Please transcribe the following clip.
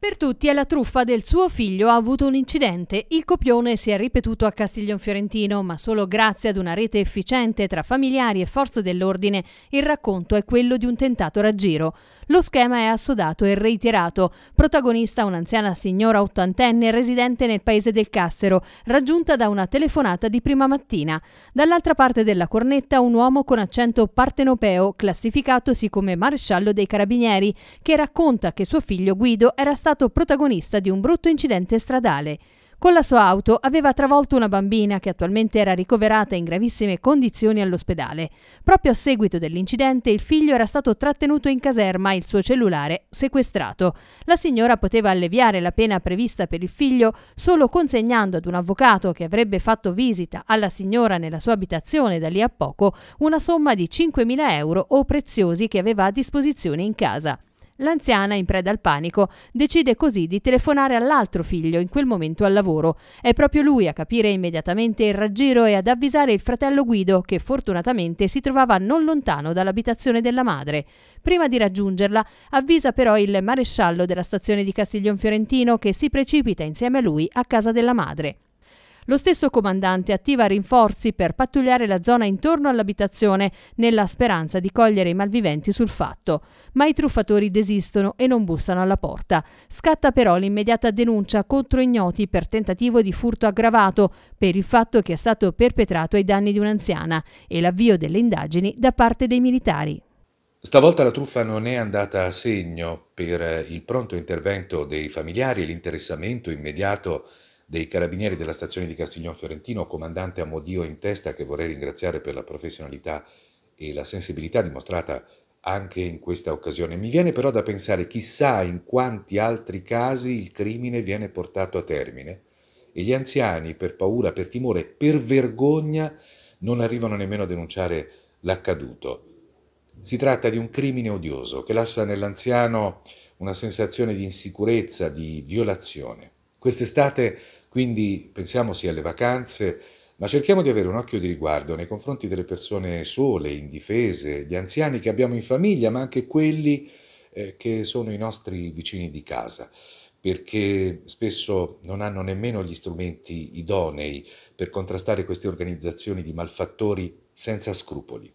Per tutti è la truffa del suo figlio ha avuto un incidente. Il copione si è ripetuto a Castiglion Fiorentino, ma solo grazie ad una rete efficiente tra familiari e forze dell'ordine il racconto è quello di un tentato raggiro. Lo schema è assodato e reiterato. Protagonista un'anziana signora ottantenne residente nel paese del Cassero, raggiunta da una telefonata di prima mattina. Dall'altra parte della cornetta un uomo con accento partenopeo, classificatosi come maresciallo dei carabinieri, che racconta che suo figlio Guido era stato stato protagonista di un brutto incidente stradale. Con la sua auto aveva travolto una bambina che attualmente era ricoverata in gravissime condizioni all'ospedale. Proprio a seguito dell'incidente il figlio era stato trattenuto in caserma e il suo cellulare sequestrato. La signora poteva alleviare la pena prevista per il figlio solo consegnando ad un avvocato che avrebbe fatto visita alla signora nella sua abitazione da lì a poco una somma di 5.000 euro o preziosi che aveva a disposizione in casa. L'anziana, in preda al panico, decide così di telefonare all'altro figlio in quel momento al lavoro. È proprio lui a capire immediatamente il raggiro e ad avvisare il fratello Guido, che fortunatamente si trovava non lontano dall'abitazione della madre. Prima di raggiungerla, avvisa però il maresciallo della stazione di Castiglion Fiorentino che si precipita insieme a lui a casa della madre. Lo stesso comandante attiva rinforzi per pattugliare la zona intorno all'abitazione nella speranza di cogliere i malviventi sul fatto, ma i truffatori desistono e non bussano alla porta. Scatta però l'immediata denuncia contro ignoti per tentativo di furto aggravato per il fatto che è stato perpetrato ai danni di un'anziana e l'avvio delle indagini da parte dei militari. Stavolta la truffa non è andata a segno per il pronto intervento dei familiari e l'interessamento immediato dei carabinieri della stazione di Castiglione Fiorentino, comandante Amodio in testa, che vorrei ringraziare per la professionalità e la sensibilità dimostrata anche in questa occasione. Mi viene però da pensare chissà in quanti altri casi il crimine viene portato a termine e gli anziani per paura, per timore, per vergogna non arrivano nemmeno a denunciare l'accaduto. Si tratta di un crimine odioso che lascia nell'anziano una sensazione di insicurezza, di violazione. Quest'estate quindi pensiamo sia alle vacanze, ma cerchiamo di avere un occhio di riguardo nei confronti delle persone sole, indifese, gli anziani che abbiamo in famiglia, ma anche quelli eh, che sono i nostri vicini di casa, perché spesso non hanno nemmeno gli strumenti idonei per contrastare queste organizzazioni di malfattori senza scrupoli.